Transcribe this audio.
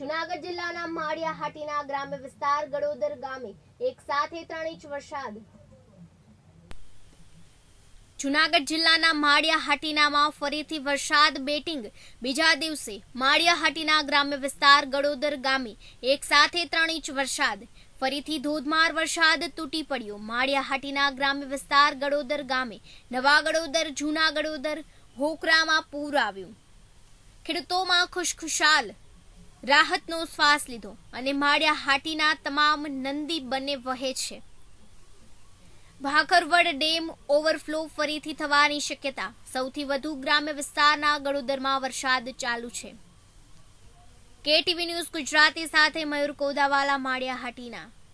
જુનાગઢ જિલ્લાના માળિયા હાટીના ગ્રામ્ય વિસ્તાર ગડોદર ગામે એક સાથે ત્રણ ઇંચ વરસાદ જુનાગઢ જિલ્લાના માળિયા હાટીનામાં ફરીથી વરસાદ બેટિંગ બીજા દિવસે માળિયા હાટીના ગ્રામ્ય વિસ્તાર ગડોદર ગામે એક સાથે ત્રણ ઇંચ વરસાદ ફરીથી ધોધમાર વરસાદ તૂટી પડ્યો માળિયાહાટીના ગ્રામ્ય વિસ્તાર ગડોદર ગામે નવા ગડોદર જૂના ગડોદર હોકરામાં પૂર આવ્યું ખેડૂતોમાં ખુશખુશાલ રાહતનો શ્વાસ લીધો અને માળ્યા હાટીના તમામ નંદી બંને વહે છે ભાખરવડ ડેમ ઓવરફ્લો ફરીથી થવાની શક્યતા સૌથી વધુ ગ્રામ્ય વિસ્તારના ગળોદરમાં વરસાદ ચાલુ છે કેટીવી ન્યૂઝ ગુજરાતી સાથે મયુર કોદાવાલા માળિયા હાટીના